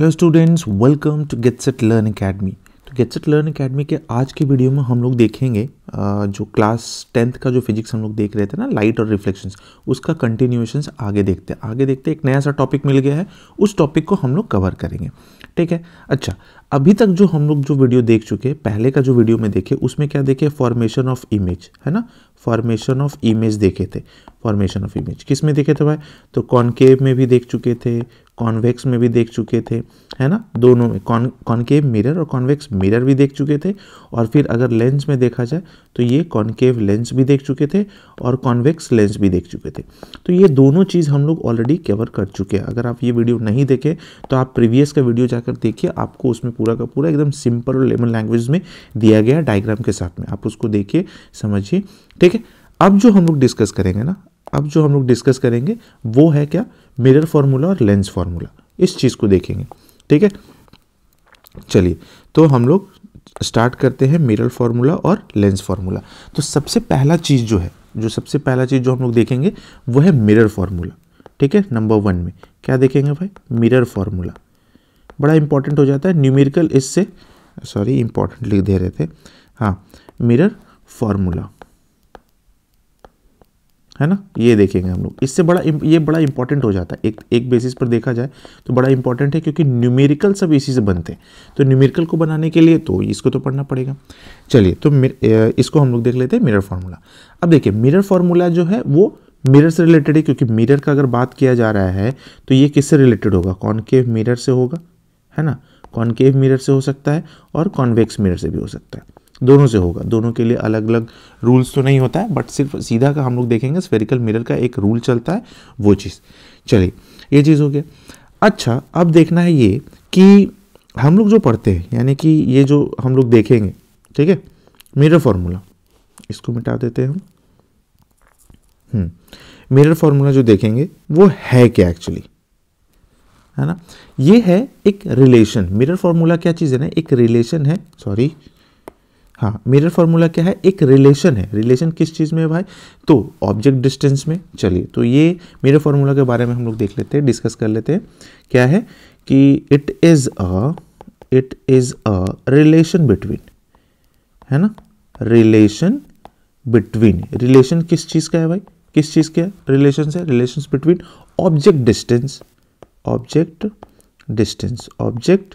hello students welcome to Get Set Learn Academy तो Get Set Learn Academy के आज के वीडियो में हम लोग देखेंगे जो क्लास टेंथ का जो फिजिक्स हम लोग देख रहे थे ना लाइट और रिफ्लेक्शंस उसका कंटिन्यूएशंस आगे देखते हैं आगे देखते एक नया सा टॉपिक मिल गया है उस टॉपिक को हम लोग कवर करेंगे ठीक है अच्छा अभी तक जो हम लोग जो वीडियो देख चुके हैं पहले का जो वीडियो में देखे उसमें क्या देखे फॉर्मेशन ऑफ इमेज है ना फॉर्मेशन ऑफ इमेज देखे थे फॉर्मेशन ऑफ इमेज किस में देखे थे भाई तो कॉनकेव में भी देख चुके थे कॉन्वेक्स में भी देख चुके थे है ना दोनों में कॉन कॉनकेव मिरर और कॉन्वेक्स मिरर भी देख चुके थे और फिर अगर लेंस में देखा जाए तो ये कॉन्केव लेंस भी देख चुके थे और कॉन्वेक्स लेंस भी देख चुके थे तो ये दोनों चीज़ हम लोग ऑलरेडी कवर कर चुके हैं अगर आप ये वीडियो नहीं देखें तो आप प्रीवियस का वीडियो जाकर देखिए आपको उसमें पूरा का पूरा एकदम सिंपल और लेमन लैंग्वेज में दिया गया डायग्राम के साथ में आप उसको देखिए समझिए ठीक है अब जो हम लोग डिस्कस करेंगे ना अब जो हम लोग डिस्कस करेंगे वो है क्या मिरर फार्मूला और लेंस फार्मूला इस चीज़ को देखेंगे ठीक है चलिए तो हम लोग स्टार्ट करते हैं मिरर फार्मूला और लेंस फार्मूला तो सबसे पहला चीज़ जो है जो सबसे पहला चीज़ जो हम लोग देखेंगे वो है मिरर फार्मूला ठीक है नंबर वन में क्या देखेंगे भाई मिरर फार्मूला बड़ा इंपॉर्टेंट हो जाता है न्यूमेरिकल इससे सॉरी इंपॉर्टेंट लिख दे रहे थे हाँ मिरर फार्मूला है ना ये देखेंगे हम लोग इससे बड़ा ये बड़ा इंपॉर्टेंट हो जाता है एक एक बेसिस पर देखा जाए तो बड़ा इंपॉर्टेंट है क्योंकि न्यूमेरिकल सब इसी से बनते हैं तो न्यूमेरिकल को बनाने के लिए तो इसको तो पढ़ना पड़ेगा चलिए तो इसको हम लोग देख लेते हैं मिरर फार्मूला अब देखिए मिरर फार्मूला जो है वो मिरर से रिलेटेड है क्योंकि मिरर का अगर बात किया जा रहा है तो ये किससे रिलेटेड होगा कॉनकेव मिरर से होगा है ना कॉनकेव मिरर से हो सकता है और कॉन्वेक्स मिरर से भी हो सकता है दोनों से होगा दोनों के लिए अलग अलग रूल्स तो नहीं होता है बट सिर्फ सीधा का हम लोग देखेंगे स्फेरिकल मिरर का एक रूल चलता है वो चीज़ चलिए ये चीज़ हो गया अच्छा अब देखना है ये कि हम लोग जो पढ़ते हैं यानी कि ये जो हम लोग देखेंगे ठीक है मिरर फार्मूला इसको मिटा देते हैं हम मिरर फार्मूला जो देखेंगे वो है क्या एक्चुअली है ना ये है एक रिलेशन मिरर फार्मूला क्या चीज़ है ना एक रिलेशन है सॉरी हाँ मिरर फॉर्मूला क्या है एक रिलेशन है रिलेशन किस चीज़ में भाई तो ऑब्जेक्ट डिस्टेंस में चलिए तो ये मिरर फॉर्मूला के बारे में हम लोग देख लेते हैं डिस्कस कर लेते हैं क्या है कि it is a it is a relation between है ना रिलेशन बिटवीन रिलेशन किस चीज़ का है भाई किस चीज़ का रिलेशन है relation between object distance object distance object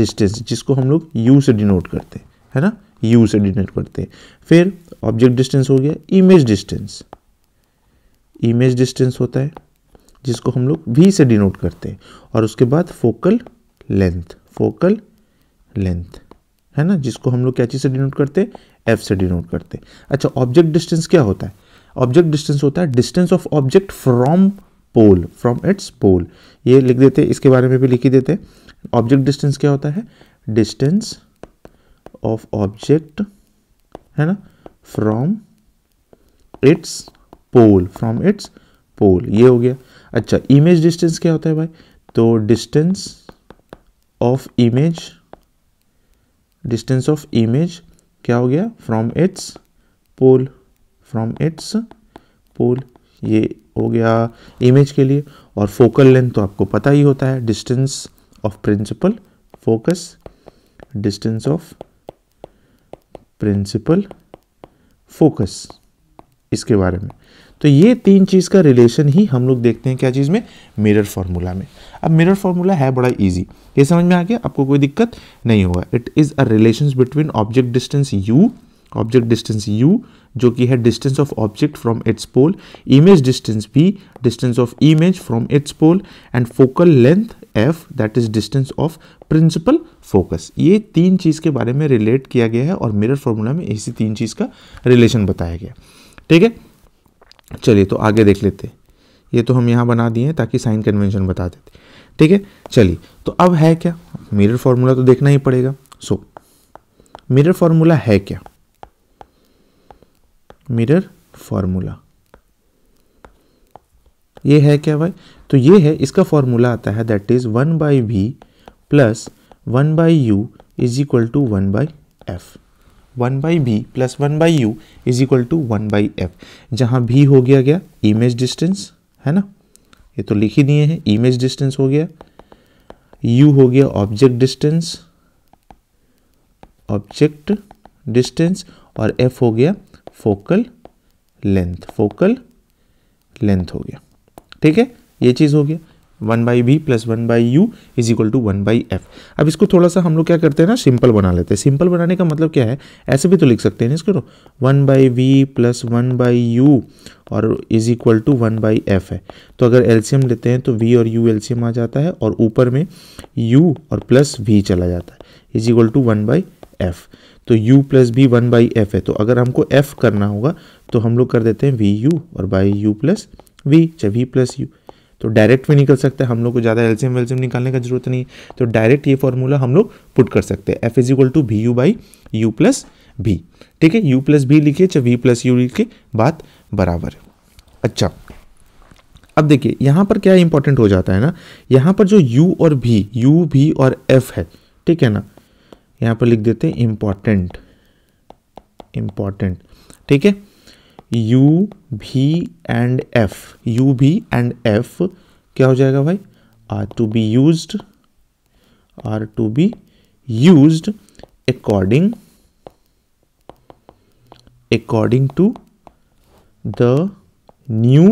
distance जिसको हम लोग यू से डिनोट करते हैं है ना u से डिनोट करते हैं फिर ऑब्जेक्ट डिस्टेंस हो गया इमेज डिस्टेंस इमेज डिस्टेंस होता है जिसको हम लोग वी से डिनोट करते हैं और उसके बाद फोकल लेंथ फोकल लेंथ है ना जिसको हम लोग क्या चीज़ से डिनोट करते हैं एफ से डिनोट करते हैं अच्छा ऑब्जेक्ट डिस्टेंस क्या होता है ऑब्जेक्ट डिस्टेंस होता है distance of object from pole from its pole ये लिख देते हैं इसके बारे में भी लिख ही देते हैं ऑब्जेक्ट डिस्टेंस क्या होता है डिस्टेंस ऑफ ऑब्जेक्ट है ना from its pole from its pole ये हो गया अच्छा इमेज डिस्टेंस क्या होता है भाई तो distance of image distance of image क्या हो गया from its pole from its pole ये हो गया इमेज के लिए और फोकल लेंथ तो आपको पता ही होता है distance of principal focus distance of principal focus इसके बारे में तो ये तीन चीज़ का रिलेशन ही हम लोग देखते हैं क्या चीज़ में मिरर फार्मूला में अब मिरर फार्मूला है बड़ा इजी ये समझ में आ गया आपको कोई दिक्कत नहीं होगा it is a relation between object distance U object distance u जो कि है distance of object from its pole image distance b distance of image from its pole and focal length f that is distance of principal focus ये तीन चीज़ के बारे में relate किया गया है और मिरर फॉर्मूला में इसी तीन चीज़ का रिलेशन बताया गया ठीक है चलिए तो आगे देख लेते हैं ये तो हम यहाँ बना दिए ताकि साइन कन्वेंशन बता देते ठीक है चलिए तो अब है क्या मिरर फॉर्मूला तो देखना ही पड़ेगा सो मिरर फॉर्मूला है क्या मिरर फॉर्मूला ये है क्या भाई तो ये है इसका फॉर्मूला आता है that is one by V plus one by U is equal to one by F one by B plus one by U is equal to one by F जहाँ भी हो गया गया इमेज डिस्टेंस है ना ये तो लिख ही दिए हैं इमेज डिस्टेंस हो गया यू हो गया ऑब्जेक्ट डिस्टेंस ऑब्जेक्ट डिस्टेंस और एफ हो गया फोकल लेंथ फोकल लेंथ हो गया ठीक है ये चीज़ हो गया one by V plus one by U is equal to one by F अब इसको थोड़ा सा हम लोग क्या करते हैं ना सिंपल बना लेते हैं सिंपल बनाने का मतलब क्या है ऐसे भी तो लिख सकते हैं इसको one by V plus one by U और is equal to one by F है तो अगर एल्सियम लेते हैं तो वी और यू एल्सियम आ जाता है और ऊपर में यू और प्लस वी चला जाता है is equal to one by F तो u plus B one by F है तो अगर हमको f करना होगा तो हम लोग कर देते हैं वी यू और बाई यू प्लस वी चाहे वी प्लस यू तो डायरेक्ट भी निकल सकता है हम लोग को ज़्यादा एल्सियम वेल्सियम निकालने का जरूरत नहीं तो डायरेक्ट ये फॉर्मूला हम लोग पुट कर सकते हैं F is equal to V U by U plus V ठीक है यू प्लस भी लिखिए चाहे वी प्लस यू लिखिए बात बराबर है अच्छा अब देखिए यहाँ पर क्या इंपॉर्टेंट हो जाता है ना यहाँ पर जो यू और भी यू भी और एफ है ठीक है ना यहाँ पर लिख देते हैं इम्पॉर्टेंट इम्पॉर्टेंट ठीक है U V and F U V and F क्या हो जाएगा भाई are to be use are to be use according according to the new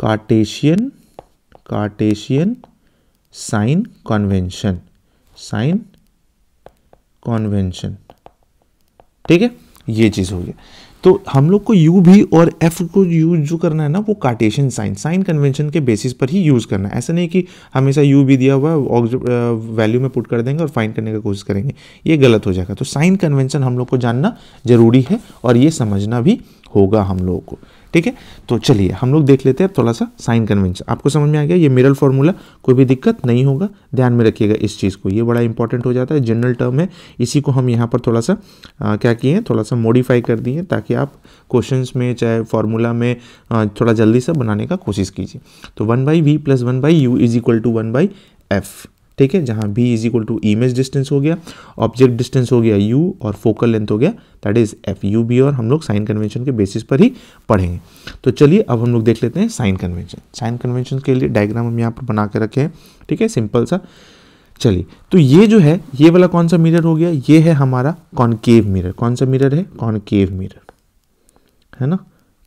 Cartesian Cartesian sign convention sign convention ठीक है ये चीज़ होगी तो हम लोग को यू भी और एफ को यूज जो करना है ना वो कार्टेशियन साइन साइन कन्वेंशन के बेसिस पर ही यूज़ करना है ऐसा नहीं कि हमेशा यू भी दिया हुआ है वैल्यू में पुट कर देंगे और फाइंड करने का कोशिश करेंगे ये गलत हो जाएगा तो साइन कन्वेंशन हम लोग को जानना जरूरी है और ये समझना भी होगा हम लोगों को ठीक है तो चलिए हम लोग देख लेते हैं थोड़ा सा साइन कन्वेंशन आपको समझ में आ गया ये मिरल फॉर्मूला कोई भी दिक्कत नहीं होगा ध्यान में रखिएगा इस चीज़ को ये बड़ा इंपॉर्टेंट हो जाता है जनरल टर्म है इसी को हम यहाँ पर थोड़ा सा आ, क्या किए हैं थोड़ा सा मॉडिफाई कर दिए ताकि आप क्वेश्चन में चाहे फार्मूला में आ, थोड़ा जल्दी से बनाने का कोशिश कीजिए तो one by V plus one by U is equal to one by F ठीक है जहाँ B is equal to image distance हो गया ऑब्जेक्ट डिस्टेंस हो गया यू और फोकल लेंथ हो गया that is F U B और हम लोग साइन कन्वेंशन के बेसिस पर ही पढ़ेंगे तो चलिए अब हम लोग देख लेते हैं साइन कन्वेंशन साइन कन्वेंशन के लिए डायग्राम हम यहाँ पर बना के रखे हैं ठीक है सिंपल सा चलिए तो ये जो है ये वाला कौन सा मिरर हो गया ये है हमारा कॉनकेव मिरर कौन सा मिरर है कॉनकेव मिरर है ना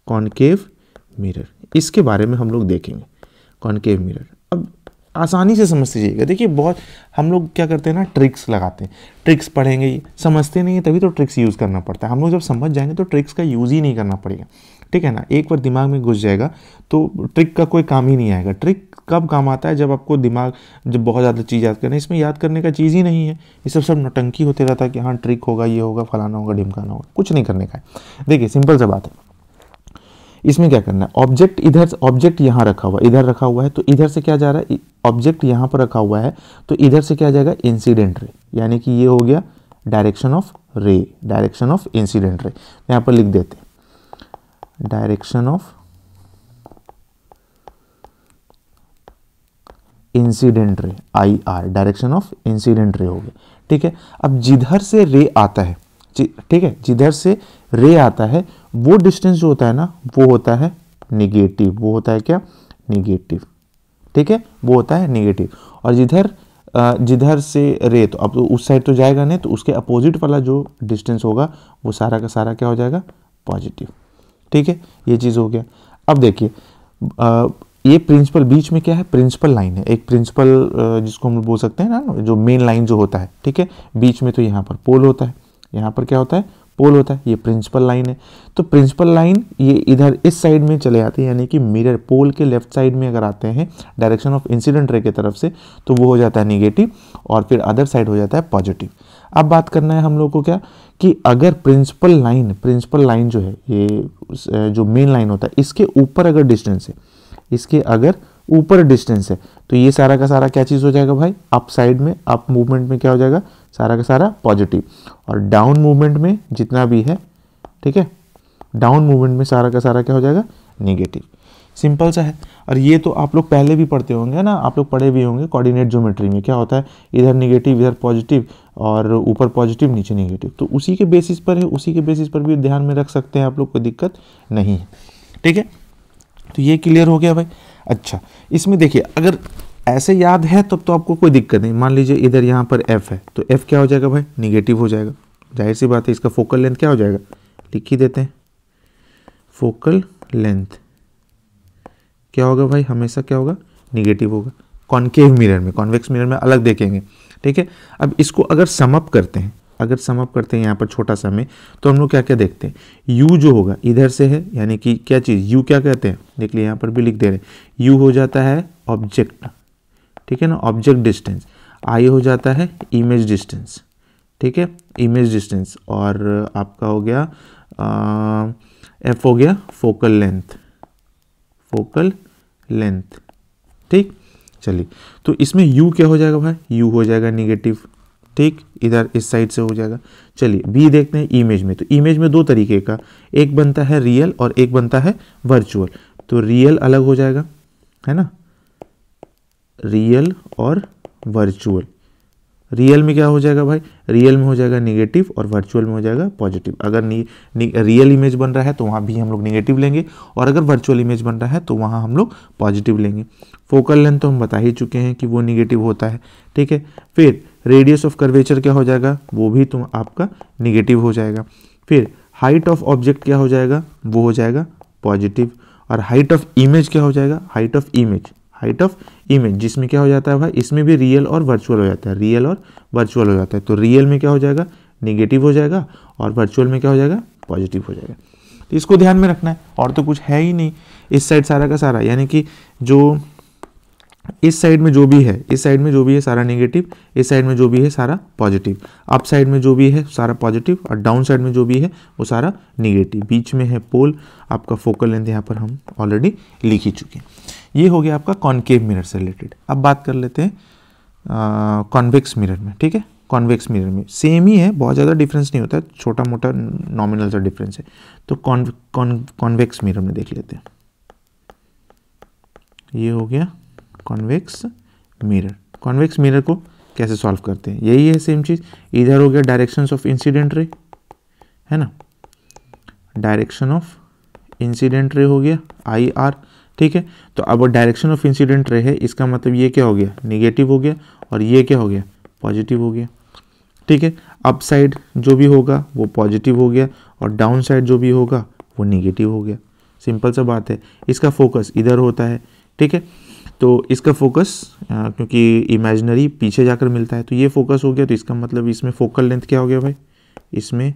कॉनकेव मिरर इसके बारे में हम लोग देखेंगे कॉनकेव मिरर आसानी से समझ लीजिएगा देखिए बहुत हम लोग क्या करते हैं ना ट्रिक्स लगाते हैं ट्रिक्स पढ़ेंगे समझते नहीं तभी तो ट्रिक्स यूज़ करना पड़ता है हम लोग जब समझ जाएंगे तो ट्रिक्स का यूज़ ही नहीं करना पड़ेगा ठीक है ना एक बार दिमाग में घुस जाएगा तो ट्रिक का कोई काम ही नहीं आएगा ट्रिक कब काम आता है जब आपको दिमाग जब बहुत ज़्यादा चीज़ याद करना है इसमें याद करने का चीज़ ही नहीं है ये सब सब नौटंकी होते रहता है कि हाँ ट्रिक होगा ये होगा फलाना होगा ढिमकाना होगा कुछ नहीं करने का है देखिए सिंपल सा बात है इसमें क्या करना है ऑब्जेक्ट इधर ऑब्जेक्ट यहाँ रखा हुआ इधर रखा हुआ है तो इधर से क्या जा रहा है ऑब्जेक्ट यहाँ पर रखा हुआ है तो इधर से क्या जाएगा इंसिडेंट रे यानी कि ये हो गया direction of ray direction of incident ray यहाँ पर लिख देते direction of incident ray I R direction of incident ray हो गया ठीक है अब जिधर से रे आता है ठीक है जिधर से रे आता है वो डिस्टेंस जो होता है ना वो होता है निगेटिव वो होता है क्या निगेटिव ठीक है वो होता है निगेटिव और जिधर जिधर से रे तो अब तो उस साइड तो जाएगा नहीं तो उसके अपोजिट वाला जो डिस्टेंस होगा वो सारा का सारा क्या हो जाएगा पॉजिटिव ठीक है ये चीज़ हो गया अब देखिए ये प्रिंसिपल बीच में क्या है प्रिंसिपल लाइन है एक प्रिंसिपल जिसको हम बोल सकते हैं ना जो मेन लाइन जो होता है ठीक है बीच में तो यहाँ पर पोल होता है यहाँ पर क्या होता है पोल होता है ये प्रिंसिपल लाइन है तो प्रिंसिपल लाइन ये इधर इस साइड में चले आते हैं यानी कि मिरर पोल के लेफ्ट साइड में अगर आते हैं डायरेक्शन ऑफ इंसिडेंट रे की तरफ से तो वो हो जाता है निगेटिव और फिर अदर साइड हो जाता है पॉजिटिव अब बात करना है हम लोग को क्या कि अगर प्रिंसिपल लाइन प्रिंसिपल लाइन जो है ये जो मेन लाइन होता है इसके ऊपर अगर डिस्टेंस है इसके अगर ऊपर डिस्टेंस है तो ये सारा का सारा क्या चीज़ हो जाएगा भाई अप साइड में अप मूवमेंट में क्या हो जाएगा सारा का सारा पॉजिटिव और डाउन मूवमेंट में जितना भी है ठीक है डाउन मूवमेंट में सारा का सारा क्या हो जाएगा निगेटिव सिंपल सा है और ये तो आप लोग पहले भी पढ़ते होंगे ना आप लोग पढ़े भी होंगे कोऑर्डिनेट ज्योमेट्री में क्या होता है इधर नेगेटिव इधर पॉजिटिव और ऊपर पॉजिटिव नीचे नेगेटिव तो उसी के बेसिस पर है उसी के बेसिस पर भी ध्यान में रख सकते हैं आप लोग कोई दिक्कत नहीं है ठीक है तो ये क्लियर हो गया भाई अच्छा इसमें देखिए अगर ऐसे याद है तब तो, आपको कोई दिक्कत नहीं मान लीजिए इधर यहाँ पर एफ है तो एफ क्या हो जाएगा भाई निगेटिव हो जाएगा जाहिर सी बात है इसका फोकल लेंथ क्या हो जाएगा लिख ही देते हैं फोकल लेंथ क्या होगा भाई हमेशा क्या होगा निगेटिव होगा कॉन्केव मिरर में कॉन्वेक्स मिरर में अलग देखेंगे ठीक है अब इसको अगर समअप करते हैं अगर समअप करते हैं यहाँ पर छोटा सा में तो हम लोग क्या क्या देखते हैं यू जो होगा इधर से है यानी कि क्या चीज़ यू क्या कहते हैं देख लिया यहाँ पर भी लिख दे रहे हैं यू हो जाता है ऑब्जेक्ट ठीक है ना ऑब्जेक्ट डिस्टेंस आई हो जाता है इमेज डिस्टेंस ठीक है इमेज डिस्टेंस और आपका हो गया एफ हो गया फोकल लेंथ फोकल लेंथ ठीक चलिए तो इसमें यू क्या हो जाएगा भाई यू हो जाएगा निगेटिव ठीक इधर इस साइड से हो जाएगा चलिए बी देखते हैं इमेज में तो इमेज में दो तरीके का एक बनता है रियल और एक बनता है वर्चुअल तो रियल अलग हो जाएगा है ना रियल और वर्चुअल रियल में क्या हो जाएगा भाई रियल में हो जाएगा निगेटिव और वर्चुअल में हो जाएगा पॉजिटिव अगर रियल इमेज बन रहा है तो वहाँ भी हम लोग निगेटिव लेंगे और अगर वर्चुअल इमेज बन रहा है तो वहाँ हम लोग पॉजिटिव लेंगे फोकल लेंथ तो हम बता ही चुके हैं कि वो निगेटिव होता है ठीक है फिर रेडियस ऑफ कर्वेचर क्या हो जाएगा वो भी तुम आपका निगेटिव हो जाएगा फिर हाइट ऑफ ऑब्जेक्ट क्या हो जाएगा वो हो जाएगा पॉजिटिव और हाइट ऑफ इमेज क्या हो जाएगा height of image height of image जिसमें क्या हो जाता है भाई इसमें भी रियल और वर्चुअल हो जाता है रियल और वर्चुअल हो जाता है तो रियल में क्या हो जाएगा निगेटिव हो जाएगा और वर्चुअल में क्या हो जाएगा पॉजिटिव हो जाएगा तो इसको ध्यान में रखना है और तो कुछ है ही नहीं इस साइड सारा का सारा यानी कि जो इस साइड में जो भी है इस साइड में जो भी है सारा नेगेटिव इस साइड में जो भी है सारा पॉजिटिव अप साइड में जो भी है सारा पॉजिटिव और डाउन साइड में जो भी है वो सारा नेगेटिव बीच में है पोल आपका फोकल लेंथ यहाँ पर हम ऑलरेडी लिख ही चुके हैं ये हो गया आपका कॉन्केव मिरर से रिलेटेड अब बात कर लेते हैं कॉन्वेक्स मिरर में ठीक है कॉन्वेक्स मिरर में सेम ही है बहुत ज़्यादा डिफरेंस नहीं होता छोटा मोटा नॉमिनल सा डिफरेंस है तो कॉन्वेक्स मिरर में देख लेते हैं ये हो गया कॉन्वेक्स मिरर कॉन्वेक्स मिरर को कैसे सॉल्व करते हैं यही है सेम चीज़ इधर हो गया डायरेक्शन ऑफ इंसिडेंट रे है ना डायरेक्शन ऑफ इंसिडेंट रे हो गया आई आर ठीक है तो अब डायरेक्शन ऑफ इंसिडेंट रहे इसका मतलब ये क्या हो गया निगेटिव हो गया और ये क्या हो गया पॉजिटिव हो गया ठीक है अप साइड जो भी होगा वो पॉजिटिव हो गया और डाउन साइड जो भी होगा वो निगेटिव हो गया सिंपल सा बात है इसका फोकस इधर होता है ठीक है तो इसका फोकस आ, क्योंकि इमेजनरी पीछे जाकर मिलता है तो ये फोकस हो गया तो इसका मतलब इसमें फोकल लेंथ क्या हो गया भाई इसमें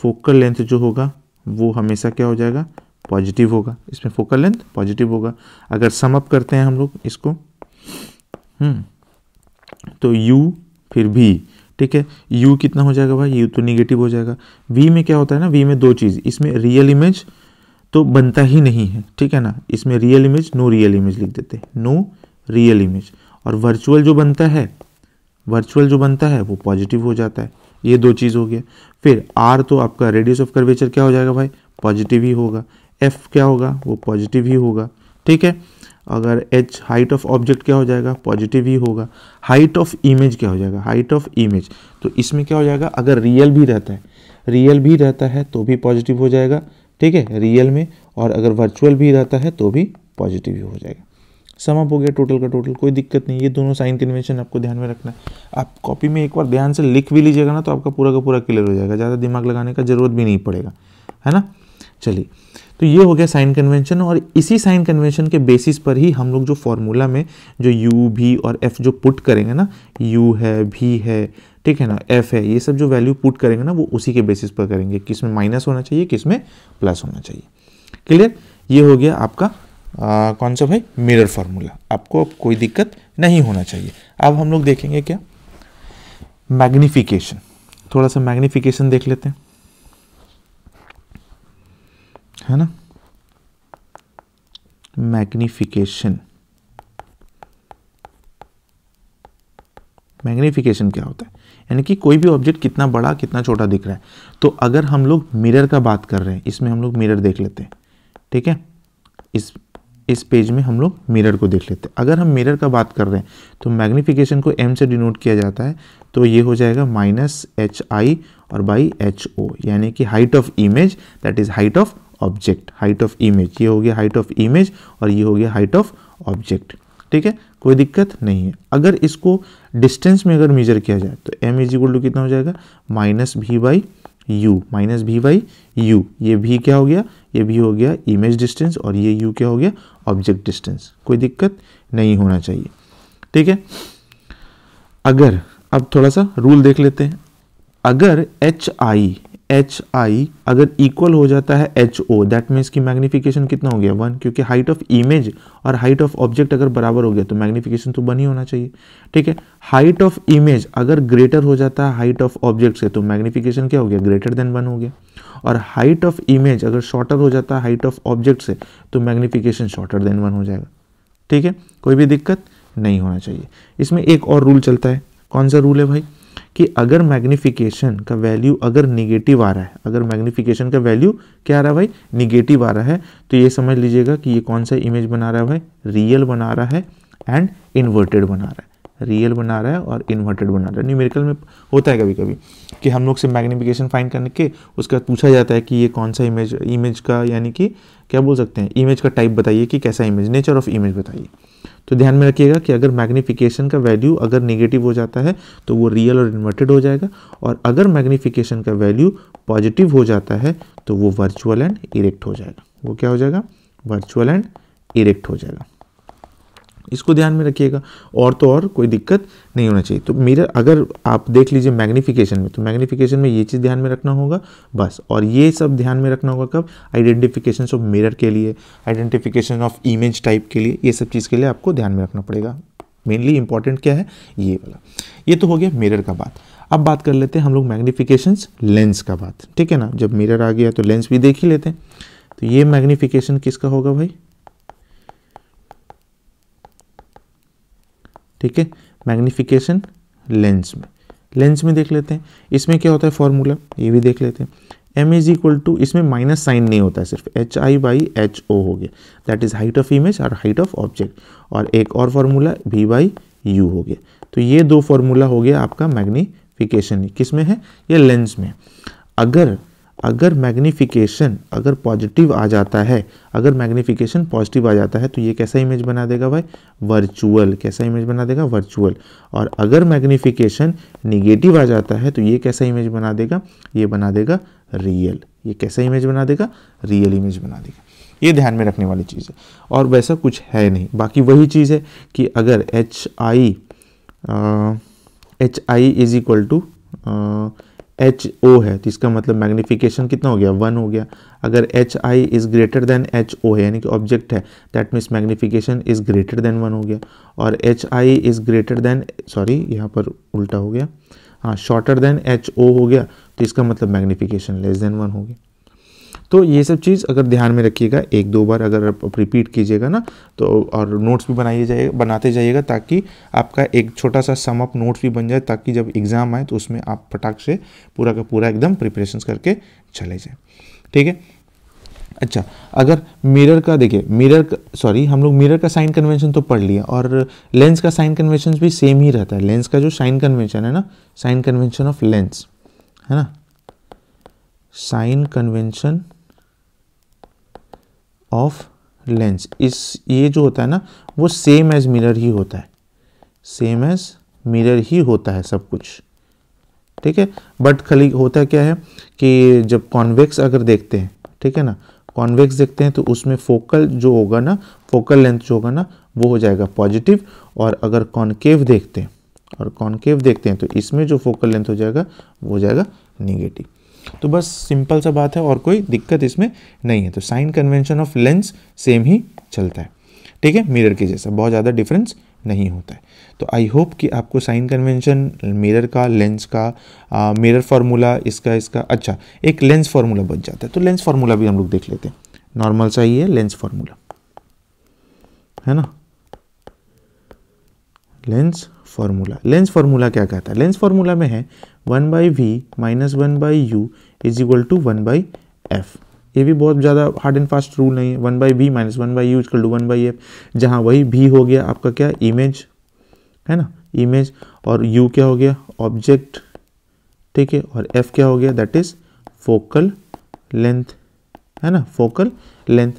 फोकल लेंथ जो होगा वो हमेशा क्या हो जाएगा पॉजिटिव होगा इसमें फोकल लेंथ पॉजिटिव होगा अगर सम अप करते हैं हम लोग इसको हम्म, तो यू फिर भी ठीक है यू कितना हो जाएगा भाई यू तो निगेटिव हो जाएगा वी में क्या होता है ना वी में दो चीज़ इसमें रियल इमेज तो बनता ही नहीं है ठीक है ना इसमें real image no real image लिख देते हैं नो रियल इमेज और वर्चुअल जो बनता है वर्चुअल जो बनता है वो पॉजिटिव हो जाता है ये दो चीज़ हो गया फिर आर तो आपका रेडियस ऑफ कर्वेचर क्या हो जाएगा भाई पॉजिटिव ही होगा एफ क्या होगा वो पॉजिटिव ही होगा ठीक है अगर एच हाइट ऑफ ऑब्जेक्ट क्या हो जाएगा पॉजिटिव ही होगा हाइट ऑफ इमेज क्या हो जाएगा हाइट ऑफ इमेज तो इसमें क्या हो जाएगा अगर रियल भी रहता है रियल भी रहता है तो भी पॉजिटिव हो जाएगा ठीक है रियल में और अगर वर्चुअल भी रहता है तो भी पॉजिटिव ही हो जाएगा समअप हो गया टोटल का टोटल कोई दिक्कत नहीं ये दोनों साइन कन्वेंशन आपको ध्यान में रखना है आप कॉपी में एक बार ध्यान से लिख भी लीजिएगा ना तो आपका पूरा का पूरा क्लियर हो जाएगा ज़्यादा दिमाग लगाने का जरूरत भी नहीं पड़ेगा है ना चलिए तो ये हो गया साइन कन्वेंशन और इसी साइन कन्वेंशन के बेसिस पर ही हम लोग जो फॉर्मूला में जो यू भी और एफ जो पुट करेंगे ना यू है भी है ठीक है ना एफ है ये सब जो वैल्यू पुट करेंगे ना वो उसी के बेसिस पर करेंगे किस में माइनस होना चाहिए किस में प्लस होना चाहिए क्लियर ये हो गया आपका आ, कौन सा भाई मिरर फार्मूला आपको अब कोई दिक्कत नहीं होना चाहिए अब हम लोग देखेंगे क्या मैग्निफिकेशन थोड़ा सा मैग्निफिकेशन देख लेते हैं है ना मैग्नीफिकेशन मैग्नीफिकेशन क्या होता है यानी कि कोई भी ऑब्जेक्ट कितना बड़ा कितना छोटा दिख रहा है तो अगर हम लोग मिरर का बात कर रहे हैं इसमें हम लोग मिरर देख लेते हैं ठीक है इस इस पेज में हम लोग मिरर को देख लेते हैं अगर हम मिरर का बात कर रहे हैं तो मैग्नीफिकेशन को एम से डिनोट किया जाता है तो ये हो जाएगा माइनस एच आई और बाई एच ओ यानी कि height of image that is height of object height of image ये हो गया हाइट ऑफ इमेज और ये हो गया हाइट ऑफ ऑब्जेक्ट ठीक है कोई दिक्कत नहीं है अगर इसको डिस्टेंस में अगर मेजर किया जाए तो एम इज इक्वल टू कितना हो जाएगा minus V by U minus V by U ये भी क्या हो गया ये भी हो गया इमेज डिस्टेंस और ये यू क्या हो गया ऑब्जेक्ट डिस्टेंस कोई दिक्कत नहीं होना चाहिए ठीक है अगर अब थोड़ा सा रूल देख लेते हैं अगर एच आई एच आई अगर इक्वल हो जाता है एच ओ दैट मीन्स की मैग्निफिकेशन कितना हो गया वन क्योंकि हाइट ऑफ इमेज और हाइट ऑफ ऑब्जेक्ट अगर बराबर हो गया तो मैग्निफिकेशन तो वन ही होना चाहिए ठीक है हाइट ऑफ इमेज अगर ग्रेटर हो जाता है हाइट ऑफ ऑब्जेक्ट से तो मैग्निफिकेशन क्या हो गया ग्रेटर देन वन हो गया और हाइट ऑफ इमेज अगर शॉर्टर हो जाता है हाइट ऑफ ऑब्जेक्ट से तो मैग्निफिकेशन शॉर्टर देन वन हो जाएगा ठीक है कोई भी दिक्कत नहीं होना चाहिए इसमें एक और रूल चलता है कौन सा रूल है भाई कि अगर मैग्निफिकेशन का वैल्यू अगर निगेटिव आ रहा है अगर मैग्निफिकेशन का वैल्यू क्या आ रहा है भाई निगेटिव आ रहा है तो ये समझ लीजिएगा कि ये कौन सा इमेज बना रहा है भाई रियल बना रहा है एंड इन्वर्टेड बना रहा है रियल बना रहा है और इन्वर्टेड बना रहा है न्यूमेरिकल में होता है कभी कभी कि हम लोग से मैग्निफिकेशन फाइन करने के उसके बाद पूछा जाता है कि ये कौन सा इमेज इमेज का यानी कि क्या बोल सकते हैं इमेज का टाइप बताइए कि कैसा इमेज नेचर ऑफ इमेज बताइए तो ध्यान में रखिएगा कि अगर मैग्नीफिकेशन का वैल्यू अगर नेगेटिव हो जाता है तो वो रियल और इन्वर्टेड हो जाएगा और अगर मैग्नीफिकेशन का वैल्यू पॉजिटिव हो जाता है तो वो वर्चुअल एंड इरेक्ट हो जाएगा वो क्या हो जाएगा वर्चुअल एंड इरेक्ट हो जाएगा इसको ध्यान में रखिएगा और तो और कोई दिक्कत नहीं होना चाहिए तो मिरर अगर आप देख लीजिए मैग्नीफिकेशन में तो मैग्नीफिकेशन में ये चीज़ ध्यान में रखना होगा बस और ये सब ध्यान में रखना होगा कब आइडेंटिफिकेशन ऑफ मिरर के लिए आइडेंटिफिकेशन ऑफ इमेज टाइप के लिए ये सब चीज़ के लिए आपको ध्यान में रखना पड़ेगा मेनली इंपॉर्टेंट क्या है ये वाला ये तो हो गया मिरर का बात अब बात कर लेते हैं हम लोग मैग्नीफिकेशन लेंस का बात ठीक है ना जब मिरर आ गया तो लेंस भी देख ही लेते हैं तो ये मैग्नीफिकेशन किसका होगा भाई ठीक है मैग्निफिकेशन लेंस में लेंस में देख लेते हैं इसमें क्या होता है फॉर्मूला ये भी देख लेते हैं एम इज इक्वल टू इसमें माइनस साइन नहीं होता है सिर्फ H I by H O हो गया that is height of image और हाइट ऑफ ऑब्जेक्ट और एक और फार्मूला वी बाई यू हो गया तो ये दो फार्मूला हो गया आपका मैग्निफिकेशन किस में है ये लेंस में अगर अगर मैग्नीफिकेशन अगर पॉजिटिव आ जाता है अगर मैग्नीफिकेशन पॉजिटिव आ जाता है तो ये कैसा इमेज बना देगा भाई वर्चुअल कैसा इमेज बना देगा वर्चुअल और अगर मैग्नीफिकेशन निगेटिव आ जाता है तो ये कैसा इमेज बना देगा ये बना देगा रियल ये कैसा इमेज बना देगा रियल इमेज बना देगा ये ध्यान में रखने वाली चीज़ है और वैसा कुछ है नहीं बाकी वही चीज़ है कि अगर H I H I is equal to H O है तो इसका मतलब मैग्नीफिकेशन कितना हो गया वन हो गया अगर H I is greater than H O है यानी कि ऑब्जेक्ट है that means magnification is greater than one हो गया और H I is greater than sorry यहाँ पर उल्टा हो गया हाँ शॉर्टर देन एच ओ हो गया तो इसका मतलब मैग्नीफिकेशन लेस देन वन हो गया तो ये सब चीज़ अगर ध्यान में रखिएगा एक दो बार अगर आप रिपीट कीजिएगा ना तो और नोट्स भी बनाइए जाए बनाते जाइएगा ताकि आपका एक छोटा सा सम अप नोट्स भी बन जाए ताकि जब एग्ज़ाम आए तो उसमें आप फटाक से पूरा का पूरा एकदम प्रिपरेशन करके चले जाए ठीक है अच्छा अगर मिरर का देखिए मिरर सॉरी हम लोग मिरर का साइन कन्वेंशन तो पढ़ लिया और लेंस का साइन कन्वेंशन भी सेम ही रहता है लेंस का जो साइन कन्वेंशन है ना साइन कन्वेंशन ऑफ लेंस है ना साइन कन्वेंशन ऑफ लेंस इस ये जो होता है ना वो सेम एज मिरर ही होता है सेम एज मिरर ही होता है सब कुछ ठीक है बट खाली होता क्या है कि जब कॉन्वेक्स अगर देखते हैं ठीक है ना कॉन्वेक्स देखते हैं तो उसमें फोकल जो होगा ना फोकल लेंथ जो होगा ना वो हो जाएगा पॉजिटिव और अगर कॉन्केव देखते हैं और कॉन्केव देखते हैं तो इसमें जो फोकल लेंथ हो जाएगा वो हो जाएगा निगेटिव तो बस सिंपल सा बात है और कोई दिक्कत इसमें नहीं है तो sign convention of lens same ही चलता है ठीक है मिरर के जैसा बहुत ज़्यादा डिफरेंस नहीं होता है तो आई होप कि आपको साइन कन्वेंशन मिरर का लेंस का मिरर फार्मूला इसका इसका अच्छा एक लेंस फार्मूला बच जाता है तो लेंस फार्मूला भी हम लोग देख लेते हैं नॉर्मल सा ही है लेंस फार्मूला है ना लेंस फार्मूला लेंस फार्मूला क्या कहता है लेंस फार्मूला में है one by V minus one by U is equal to one by F ये भी बहुत ज़्यादा हार्ड एंड फास्ट रूल नहीं है one by V minus one by U is equal to one by F जहाँ वही भी हो गया आपका क्या इमेज है ना इमेज और यू क्या हो गया ऑब्जेक्ट ठीक है और एफ क्या हो गया दैट इज़ फोकल लेंथ है ना फोकल लेंथ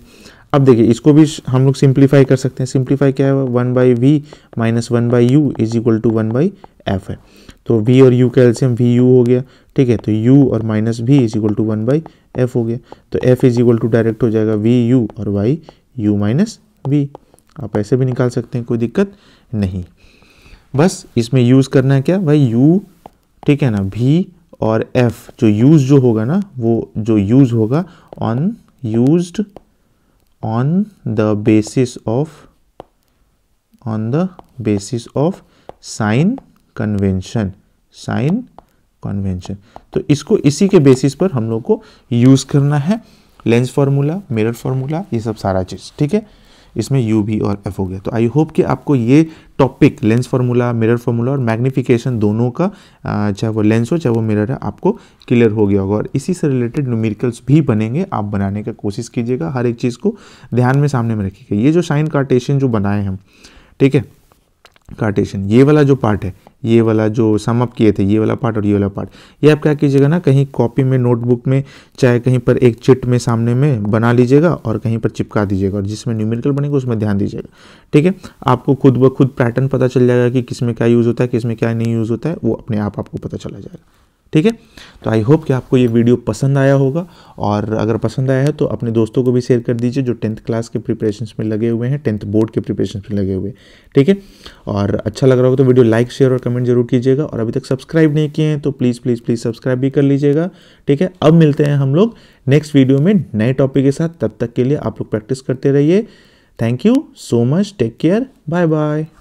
अब देखिए इसको भी हम लोग सिंप्लीफाई कर सकते हैं सिंप्लीफाई क्या है one by V minus one by U is equal to one by F है तो वी और यू का वी यू हो गया ठीक है तो यू और minus V is equal to one by F हो गया तो F is equal to direct हो जाएगा वी यू और वाई यू माइनस वी आप ऐसे भी निकाल सकते हैं कोई दिक्कत नहीं बस इसमें यूज़ करना है क्या भाई यू ठीक है ना वी और एफ जो यूज़ जो होगा ना वो जो यूज़ होगा on used on the basis of on the basis of sign convention sign convention तो इसको इसी के बेसिस पर हम लोग को यूज़ करना है लेंस फॉर्मूला मिरर फॉर्मूला ये सब सारा चीज़ ठीक है इसमें यू भी और एफ हो गया तो आई होप कि आपको ये topic lens formula mirror formula और मैग्निफिकेशन दोनों का चाहे वो लेंस हो चाहे वो मिरर है आपको क्लियर हो गया होगा और इसी से रिलेटेड न्यूमेरिकल्स भी बनेंगे आप बनाने का कोशिश कीजिएगा हर एक चीज़ को ध्यान में सामने में रखिएगा ये जो साइन कार्टेशन जो बनाए हम ठीक है कार्टेशन ये वाला जो पार्ट है ये वाला जो अप किए थे ये वाला पार्ट और ये वाला पार्ट ये आप क्या कीजिएगा ना कहीं कॉपी में नोटबुक में चाहे कहीं पर एक चिट में सामने में बना लीजिएगा और कहीं पर चिपका दीजिएगा और जिसमें न्यूमेरिकल बनेगा उसमें ध्यान दीजिएगा ठीक है आपको खुद ब खुद पैटर्न पता चल जाएगा कि किस में क्या यूज़ होता है किस में क्या नहीं यूज़ होता है वो अपने आप आपको पता चला जाएगा ठीक है तो आई होप कि आपको ये वीडियो पसंद आया होगा और अगर पसंद आया है तो अपने दोस्तों को भी शेयर कर दीजिए जो टेंथ क्लास के प्रिपरेशन में लगे हुए हैं टेंथ बोर्ड के प्रिपरेशन में लगे हुए हैं ठीक है और अच्छा लग रहा होगा तो वीडियो लाइक शेयर और कमेंट जरूर कीजिएगा और अभी तक सब्सक्राइब नहीं किए हैं तो प्लीज़ प्लीज़ प्लीज़ सब्सक्राइब भी कर लीजिएगा ठीक है अब मिलते हैं हम लोग नेक्स्ट वीडियो में नए टॉपिक के साथ तब तक के लिए आप लोग प्रैक्टिस करते रहिए thank you so much take care bye bye